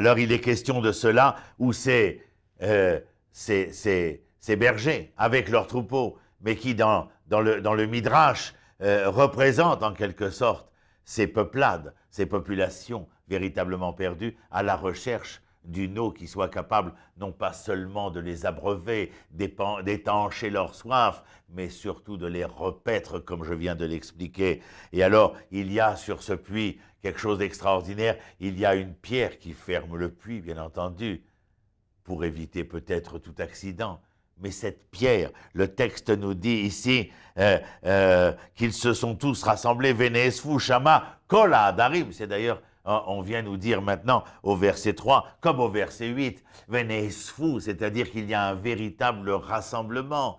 Alors il est question de cela où ces, euh, ces, bergers avec leurs troupeaux, mais qui dans, le, dans Midrash euh, représentent en quelque sorte ces peuplades, ces populations véritablement perdues à la recherche d'une eau qui soit capable non pas seulement de les abreuver, d'étancher leur soif, mais surtout de les repaître comme je viens de l'expliquer. Et alors, il y a sur ce puits quelque chose d'extraordinaire. Il y a une pierre qui ferme le puits, bien entendu, pour éviter peut-être tout accident. Mais cette pierre, le texte nous dit ici euh, euh, qu'ils se sont tous rassemblés, fou Shama, Kola, Darim. C'est d'ailleurs, hein, on vient nous dire maintenant au verset 3, comme au verset 8, fou c'est-à-dire qu'il y a un véritable rassemblement.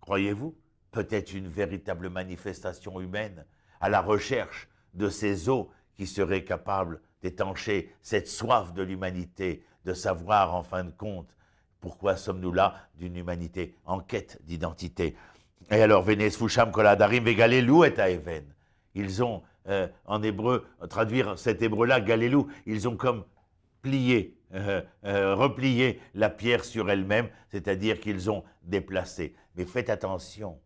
Croyez-vous Peut-être une véritable manifestation humaine à la recherche de ces eaux qui seraient capables d'étancher cette soif de l'humanité, de savoir en fin de compte pourquoi sommes-nous là d'une humanité en quête d'identité. Et alors, Vénès Foucham Koladarim Vegalelou et Aeven. Ils ont, euh, en hébreu, traduire cet hébreu-là, Galelou, ils ont comme plié, euh, euh, replié la pierre sur elle-même, c'est-à-dire qu'ils ont déplacé. Mais faites attention,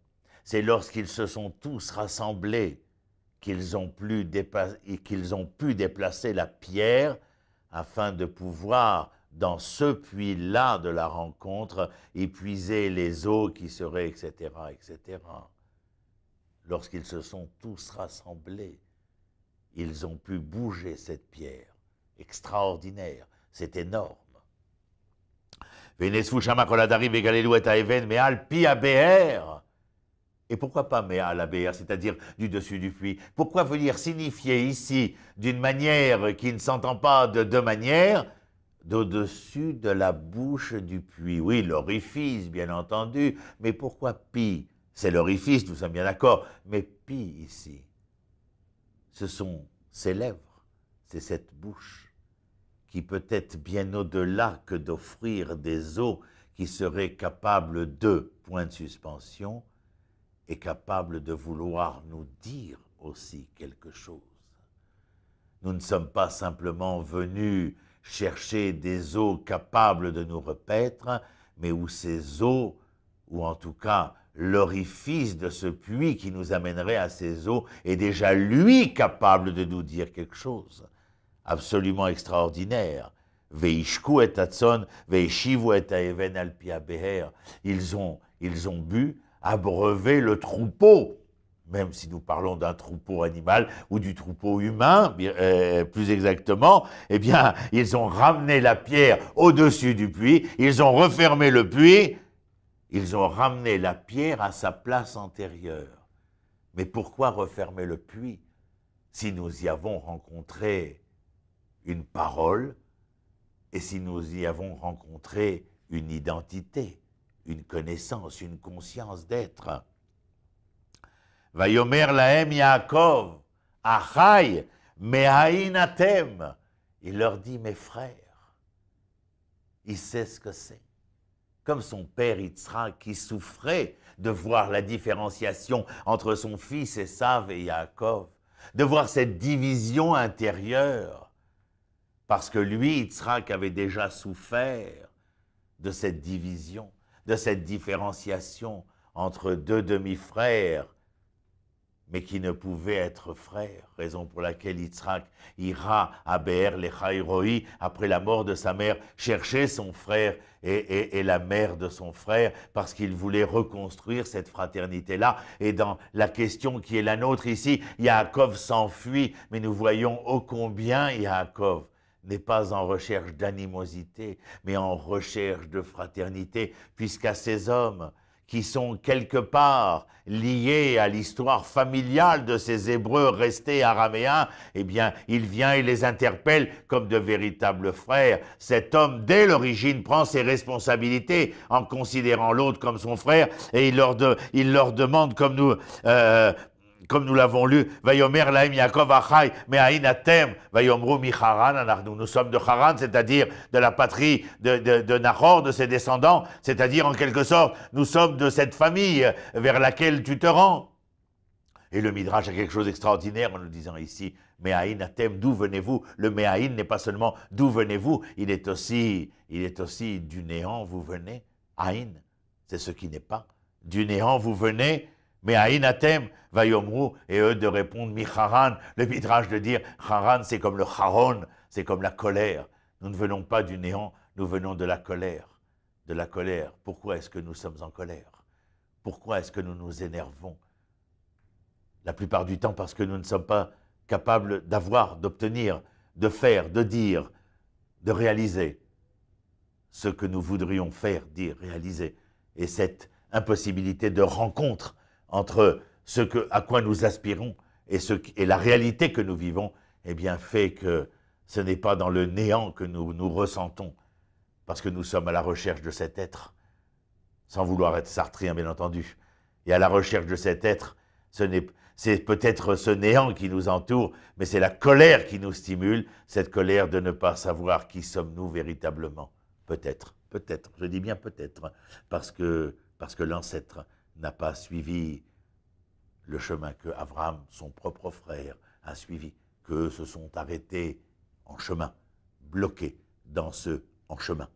c'est lorsqu'ils se sont tous rassemblés qu'ils ont, pu déplacer la pierre afin de pouvoir, dans ce puits-là de la rencontre, épuiser les eaux qui seraient, etc., etc. Lorsqu'ils se sont tous rassemblés, ils ont pu bouger cette pierre. Extraordinaire, c'est énorme. et Aeven, mais Alpi et pourquoi pas, mais à la BR, c'est-à-dire du dessus du puits Pourquoi venir signifier ici, d'une manière qui ne s'entend pas de deux manières, d'au-dessus de la bouche du puits Oui, l'orifice, bien entendu, mais pourquoi pi » C'est l'orifice, nous sommes bien d'accord, mais pi » ici Ce sont ses lèvres, c'est cette bouche, qui peut être bien au-delà que d'offrir des eaux qui seraient capables de, point de suspension, est capable de vouloir nous dire aussi quelque chose. Nous ne sommes pas simplement venus chercher des eaux capables de nous repaître, mais où ces eaux, ou en tout cas l'orifice de ce puits qui nous amènerait à ces eaux, est déjà lui capable de nous dire quelque chose. Absolument extraordinaire. Veishku et Tatson, Veishivu et aven Alpia Beher. ils ont bu, abreuver le troupeau, même si nous parlons d'un troupeau animal ou du troupeau humain, euh, plus exactement, eh bien, ils ont ramené la pierre au-dessus du puits, ils ont refermé le puits, ils ont ramené la pierre à sa place antérieure. Mais pourquoi refermer le puits si nous y avons rencontré une parole et si nous y avons rencontré une identité une connaissance, une conscience d'être. Vayomer lahem Yaakov, achai, mehainatem. Il leur dit, mes frères, il sait ce que c'est. Comme son père Yitzhak qui souffrait de voir la différenciation entre son fils et Esav et Yaakov, de voir cette division intérieure, parce que lui, Yitzhak, avait déjà souffert de cette division de cette différenciation entre deux demi-frères, mais qui ne pouvaient être frères, raison pour laquelle Yitzhak ira à les Chairoï, après la mort de sa mère chercher son frère et, et la mère de son frère parce qu'il voulait reconstruire cette fraternité-là. Et dans la question qui est la nôtre ici, Yaakov s'enfuit, mais nous voyons ô combien Yaakov n'est pas en recherche d'animosité, mais en recherche de fraternité, puisqu'à ces hommes qui sont quelque part liés à l'histoire familiale de ces Hébreux restés araméens, eh bien, il vient et les interpelle comme de véritables frères. Cet homme, dès l'origine, prend ses responsabilités en considérant l'autre comme son frère et il leur, demande, comme nous, euh, comme nous l'avons lu, nous sommes de Haran, c'est-à-dire de la patrie de, de, de Nahor, de ses descendants, c'est-à-dire en quelque sorte, nous sommes de cette famille vers laquelle tu te rends. Et le Midrash a quelque chose d'extraordinaire en nous disant ici, Meaïn d'où venez-vous Le Meaïn n'est pas seulement d'où venez-vous, il est aussi, il est aussi du néant, vous venez. Aïn, c'est ce qui n'est pas. Du néant, vous venez, mais à va Yomrou, et eux de répondre Micharan, le midrash de dire Haran, c'est comme le Haron, c'est comme la colère. Nous ne venons pas du néant, nous venons de la colère. De la colère. Pourquoi est-ce que nous sommes en colère Pourquoi est-ce que nous nous énervons La plupart du temps parce que nous ne sommes pas capables d'avoir, d'obtenir, de faire, de dire, de réaliser ce que nous voudrions faire, dire, réaliser. Et cette impossibilité de rencontre entre ce que, à quoi nous aspirons et, ce, la réalité que nous vivons, eh bien, fait que ce n'est pas dans le néant que nous nous ressentons, parce que nous sommes à la recherche de cet être, sans vouloir être sartrien, bien entendu, et à la recherche de cet être, c'est peut-être ce néant qui nous entoure, mais c'est la colère qui nous stimule, cette colère de ne pas savoir qui sommes-nous véritablement. Peut-être, peut-être, je dis bien peut-être, parce que, parce que l'ancêtre, n'a pas suivi le chemin que Avram, son propre frère, a suivi, que se sont arrêtés en chemin, bloqués dans ce en chemin.